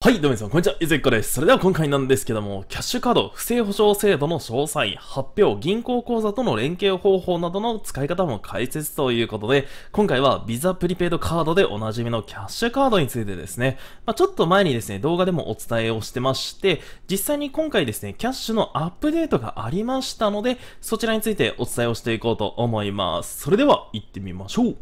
はい、どうも皆さん、こんにちは。ゆずっこです。それでは今回なんですけども、キャッシュカード、不正保障制度の詳細、発表、銀行口座との連携方法などの使い方も解説ということで、今回は Visa プリペイドカードでおなじみのキャッシュカードについてですね、まあ、ちょっと前にですね、動画でもお伝えをしてまして、実際に今回ですね、キャッシュのアップデートがありましたので、そちらについてお伝えをしていこうと思います。それでは、行ってみましょう。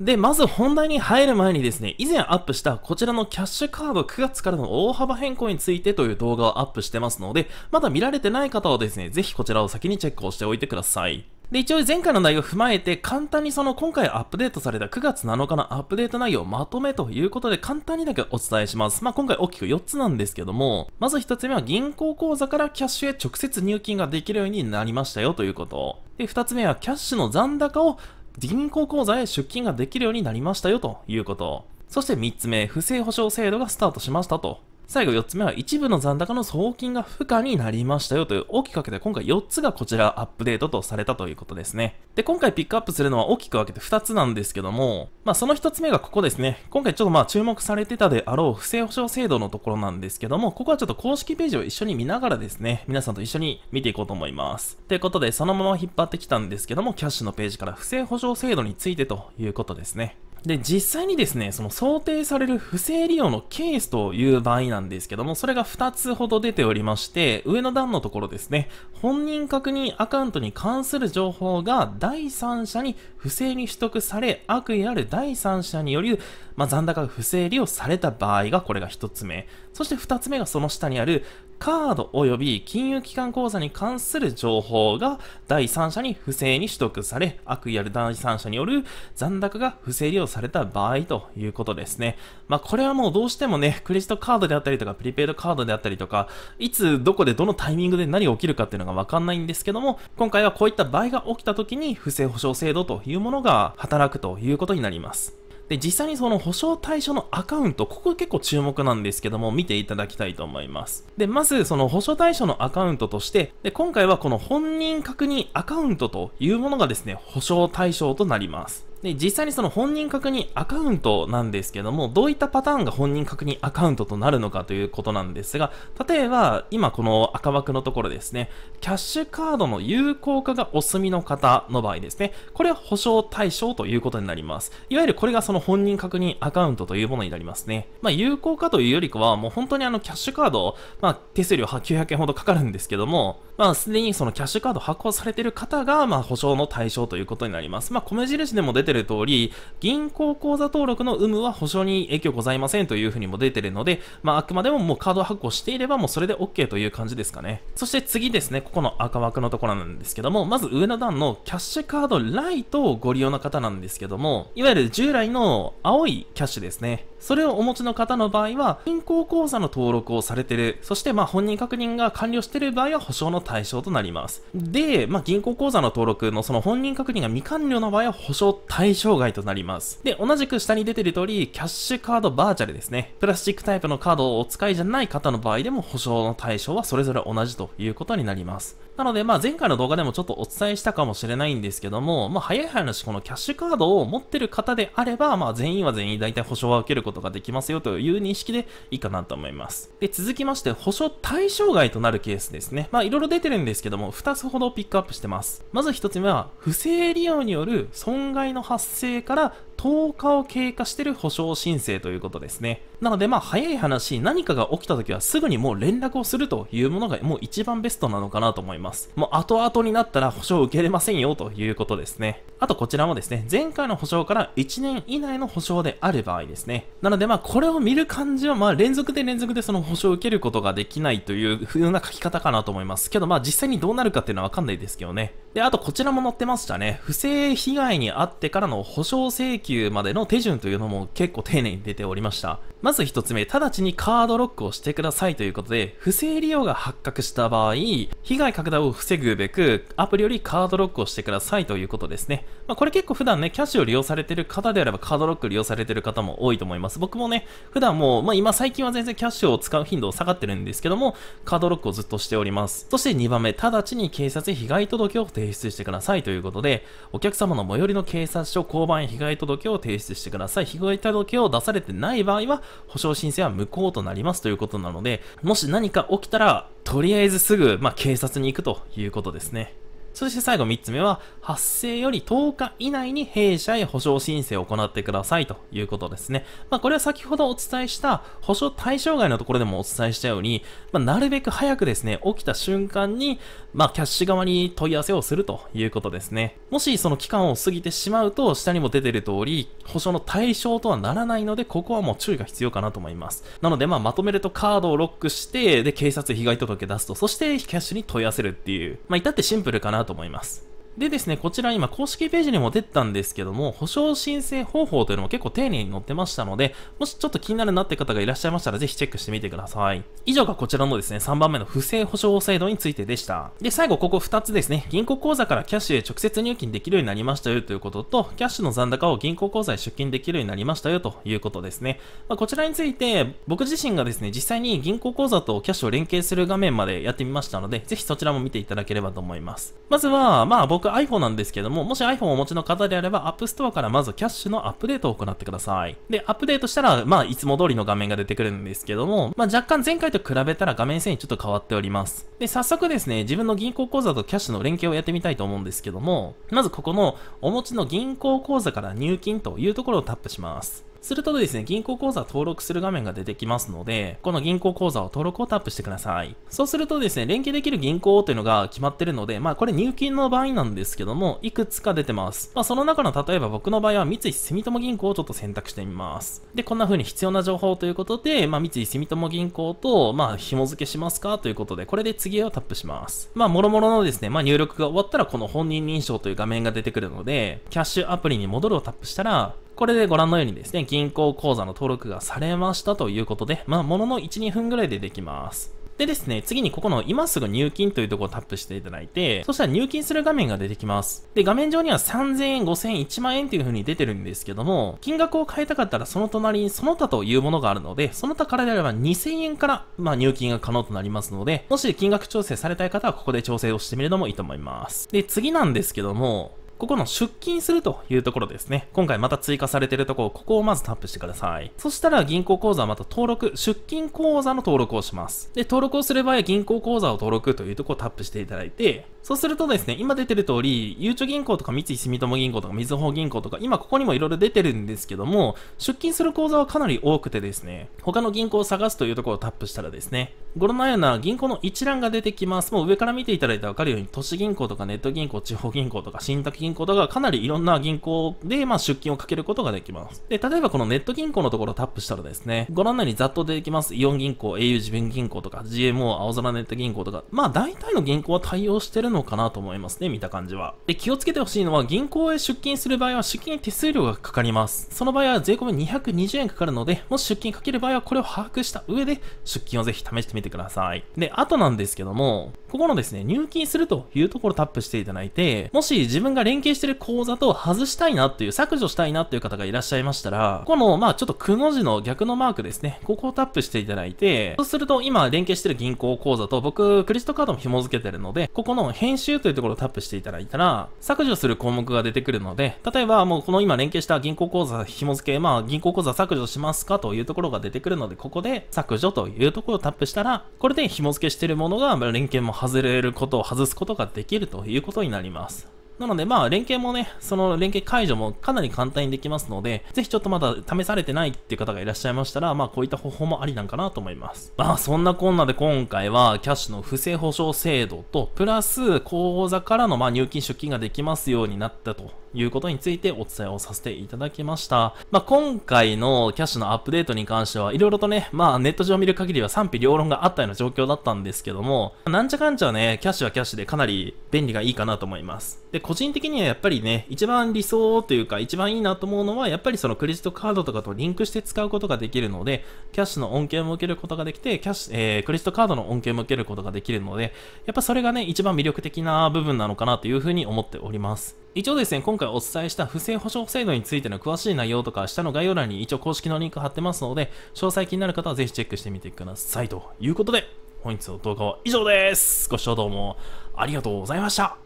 で、まず本題に入る前にですね、以前アップしたこちらのキャッシュカード9月からの大幅変更についてという動画をアップしてますので、まだ見られてない方はですね、ぜひこちらを先にチェックをしておいてください。で、一応前回の内容を踏まえて、簡単にその今回アップデートされた9月7日のアップデート内容をまとめということで、簡単にだけお伝えします。まあ、今回大きく4つなんですけども、まず1つ目は銀行口座からキャッシュへ直接入金ができるようになりましたよということ。で、2つ目はキャッシュの残高を銀行口座へ出金ができるようになりましたよということ。そして3つ目、不正保障制度がスタートしましたと最後4つ目は一部の残高の送金が不可になりましたよという大きく分けて今回4つがこちらアップデートとされたということですね。で、今回ピックアップするのは大きく分けて2つなんですけども、まあその1つ目がここですね。今回ちょっとまあ注目されてたであろう不正保障制度のところなんですけども、ここはちょっと公式ページを一緒に見ながらですね、皆さんと一緒に見ていこうと思います。ということでそのまま引っ張ってきたんですけども、キャッシュのページから不正保障制度についてということですね。で、実際にですね、その想定される不正利用のケースという場合なんですけども、それが2つほど出ておりまして、上の段のところですね、本人確認アカウントに関する情報が第三者に不正に取得され、悪意ある第三者による、まあ、残高が不正利用された場合が、これが1つ目。そして2つ目がその下にある、カード及び金融機関口座に関する情報が第三者に不正に取得され、悪意ある第三者による残高が不正利用された場合ということですね。まあ、これはもうどうしてもね、クレジットカードであったりとか、プリペイドカードであったりとか、いつどこでどのタイミングで何が起きるかっていうのがわかんないんですけども、今回はこういった場合が起きた時に不正保障制度というものが働くということになります。で、実際にその保証対象のアカウント、ここ結構注目なんですけども、見ていただきたいと思います。で、まず、その保証対象のアカウントとして、で、今回はこの本人確認アカウントというものがですね、保証対象となります。で、実際にその本人確認アカウントなんですけども、どういったパターンが本人確認アカウントとなるのかということなんですが、例えば、今この赤枠のところですね、キャッシュカードの有効化がお済みの方の場合ですね、これは保証対象ということになります。いわゆるこれがその本人確認アカウントというものになりますね。まあ、有効化というよりかは、もう本当にあのキャッシュカード、まあ、手数料900円ほどかかるんですけども、まあ、すでにそのキャッシュカード発行されている方が、まあ、保証の対象ということになります。まあ、米印でも出てる通り、銀行口座登録の有無は保証に影響ございませんというふうにも出てるので、まあ、あくまでももうカード発行していればもうそれで OK という感じですかね。そして次ですね、ここの赤枠のところなんですけども、まず上の段のキャッシュカードライトをご利用の方なんですけども、いわゆる従来の青いキャッシュですね。それをお持ちの方の場合は、銀行口座の登録をされてる、そしてまあ本人確認が完了している場合は保証の対象となります。で、まあ銀行口座の登録のその本人確認が未完了の場合は保証対象外となります。で、同じく下に出てる通り、キャッシュカードバーチャルですね。プラスチックタイプのカードをお使いじゃない方の場合でも保証の対象はそれぞれ同じということになります。なので、まあ、前回の動画でもちょっとお伝えしたかもしれないんですけども、まあ、早い話、このキャッシュカードを持ってる方であれば、まあ、全員は全員大体保証は受けることができますよという認識でいいかなと思います。で、続きまして、保証対象外となるケースですね。まあ、いろいろ出てるんですけども、2つほどピックアップしてます。まず1つ目は、不正利用による損害の発生から10日を経過してる保証申請ということですね。なのでまあ早い話、何かが起きた時はすぐにもう連絡をするというものがもう一番ベストなのかなと思います。もう後々になったら保証を受けれませんよということですね。あとこちらもですね、前回の保証から1年以内の保証である場合ですね。なのでまあこれを見る感じはまあ連続で連続でその保証を受けることができないという風な書き方かなと思います。けどまあ実際にどうなるかっていうのはわかんないですけどね。で、あとこちらも載ってましたね。不正被害に遭ってからの保証請求球までの手順というのも結構丁寧に出ておりました。まず1つ目、直ちにカードロックをしてくださいということで、不正利用が発覚した場合、被害拡大を防ぐべく、アプリよりカードロックをしてくださいということですね。まあ、これ結構普段ね、キャッシュを利用されてる方であればカードロック利用されてる方も多いと思います。僕もね、普段もう、まあ、今最近は全然キャッシュを使う頻度下がってるんですけども、カードロックをずっとしております。そして2番目、直ちに警察被害届を提出してくださいということで、お客様の最寄りの警察署交番被害届届を提出してください。被害届を出されてない場合は、保証申請は無効となりますということなので、もし何か起きたら、とりあえずすぐ、まあ、警察に行くということですね。そして最後3つ目は、発生より10日以内に弊社へ保証申請を行ってくださいということですね。まあ、これは先ほどお伝えした保証対象外のところでもお伝えしたように、まあ、なるべく早くですね、起きた瞬間に、まあ、キャッシュ側に問い合わせをするということですね。もしその期間を過ぎてしまうと、下にも出てる通り、保証の対象とはならないので、ここはもう注意が必要かなと思います。なので、まあ、まとめるとカードをロックして、で、警察被害届出すと、そしてキャッシュに問い合わせるっていう、まあ、至ってシンプルかなと思います。でですね、こちら今公式ページにも出たんですけども、保証申請方法というのも結構丁寧に載ってましたので、もしちょっと気になるなって方がいらっしゃいましたら、ぜひチェックしてみてください。以上がこちらのですね、3番目の不正保証制度についてでした。で、最後ここ2つですね、銀行口座からキャッシュへ直接入金できるようになりましたよということと、キャッシュの残高を銀行口座へ出金できるようになりましたよということですね。まあ、こちらについて、僕自身がですね、実際に銀行口座とキャッシュを連携する画面までやってみましたので、ぜひそちらも見ていただければと思います。まずは、まあ僕僕 iPhone なんですけども、もし iPhone をお持ちの方であれば、App Store からまずキャッシュのアップデートを行ってください。で、アップデートしたら、まあ、いつも通りの画面が出てくるんですけども、まあ、若干前回と比べたら画面遷移ちょっと変わっております。で、早速ですね、自分の銀行口座とキャッシュの連携をやってみたいと思うんですけども、まずここのお持ちの銀行口座から入金というところをタップします。するとですね、銀行口座登録する画面が出てきますので、この銀行口座を登録をタップしてください。そうするとですね、連携できる銀行というのが決まってるので、まあこれ入金の場合なんですけども、いくつか出てます。まあその中の例えば僕の場合は三井住友銀行をちょっと選択してみます。で、こんな風に必要な情報ということで、まあ三井住友銀行と、まあ紐付けしますかということで、これで次をタップします。まあもろもろのですね、まあ入力が終わったらこの本人認証という画面が出てくるので、キャッシュアプリに戻るをタップしたら、これでご覧のようにですね、銀行口座の登録がされましたということで、まあ、ものの1、2分ぐらいでできます。でですね、次にここの今すぐ入金というところをタップしていただいて、そしたら入金する画面が出てきます。で、画面上には3000円、5000円、1万円っていう風に出てるんですけども、金額を変えたかったらその隣にその他というものがあるので、その他からであれば2000円から、まあ、入金が可能となりますので、もし金額調整されたい方はここで調整をしてみるのもいいと思います。で、次なんですけども、ここの出勤するというところですね。今回また追加されてるところ、ここをまずタップしてください。そしたら銀行口座はまた登録、出金口座の登録をします。で、登録をする場合は銀行口座を登録というところをタップしていただいて、そうするとですね、今出てる通り、ゆうちょ銀行とか三井住友銀行とかみずほ銀行とか、今ここにもいろいろ出てるんですけども、出金する口座はかなり多くてですね、他の銀行を探すというところをタップしたらですね、ご覧のような銀行の一覧が出てきます。もう上から見ていただいたらわかるように、都市銀行とかネット銀行、地方銀行とか信託銀行銀行とか、かなりいろんな銀行で、まあ、出金をかけることができます。で、例えばこのネット銀行のところをタップしたらですね、ご覧のようにざっと出てきます。イオン銀行、au 自分銀行とか、GMO、青空ネット銀行とか、まあ、大体の銀行は対応してるのかなと思いますね、見た感じは。で、気をつけてほしいのは、銀行へ出金する場合は、出金手数料がかかります。その場合は税込み220円かかるので、もし出金かける場合は、これを把握した上で、出金をぜひ試してみてください。で、あとなんですけども、ここのですね、入金するというところをタップしていただいて、もし自分が連連携してる口座と外したいなっていう、削除したいなっていう方がいらっしゃいましたら、この、まあちょっとくの字の逆のマークですね、ここをタップしていただいて、そうすると今連携してる銀行口座と僕、クレジットカードも紐付けてるので、ここの編集というところをタップしていただいたら、削除する項目が出てくるので、例えばもうこの今連携した銀行口座紐付け、まあ銀行口座削除しますかというところが出てくるので、ここで削除というところをタップしたら、これで紐付けしてるものが連携も外れることを外すことができるということになります。なので、まあ、連携もね、その連携解除もかなり簡単にできますので、ぜひちょっとまだ試されてないっていう方がいらっしゃいましたら、まあ、こういった方法もありなんかなと思います。まあ、そんなこんなで今回は、キャッシュの不正保証制度と、プラス、口座からのま入金出金ができますようになったということについてお伝えをさせていただきました。まあ、今回のキャッシュのアップデートに関しては、いろいろとね、まあ、ネット上を見る限りは賛否両論があったような状況だったんですけども、なんちゃかんちゃね、キャッシュはキャッシュでかなり便利がいいかなと思います。で個人的にはやっぱりね、一番理想というか、一番いいなと思うのは、やっぱりそのクレジットカードとかとリンクして使うことができるので、キャッシュの恩恵も受けることができて、キャッシュ、えー、クレジットカードの恩恵も受けることができるので、やっぱそれがね、一番魅力的な部分なのかなというふうに思っております。一応ですね、今回お伝えした不正保障制度についての詳しい内容とか、下の概要欄に一応公式のリンク貼ってますので、詳細気になる方はぜひチェックしてみてください。ということで、本日の動画は以上です。ご視聴どうもありがとうございました。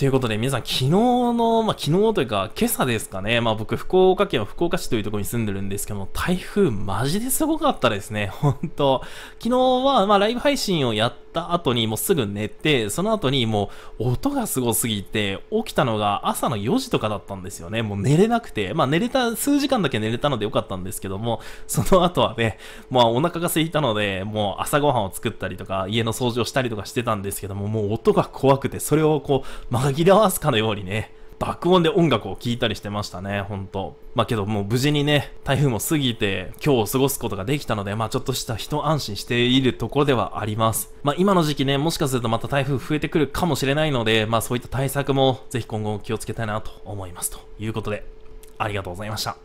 ということで、皆さん、昨日の、まあ、昨日というか、今朝ですかね、まあ僕、福岡県は福岡市というところに住んでるんですけども、台風マジですごかったですね、本当昨日は、まあライブ配信をやって、た後にもうすぐ寝て、その後にもう音がすごすぎて、起きたのが朝の4時とかだったんですよね。もう寝れなくて、まあ寝れた、数時間だけ寝れたのでよかったんですけども、その後はね、まあお腹が空いたので、もう朝ごはんを作ったりとか、家の掃除をしたりとかしてたんですけども、もう音が怖くて、それをこう、紛らわすかのようにね、爆音で音楽を聴いたりしてましたね、ほんと。まあけどもう無事にね、台風も過ぎて今日を過ごすことができたので、まあちょっとした一安心しているところではあります。まあ今の時期ね、もしかするとまた台風増えてくるかもしれないので、まあそういった対策もぜひ今後気をつけたいなと思います。ということで、ありがとうございました。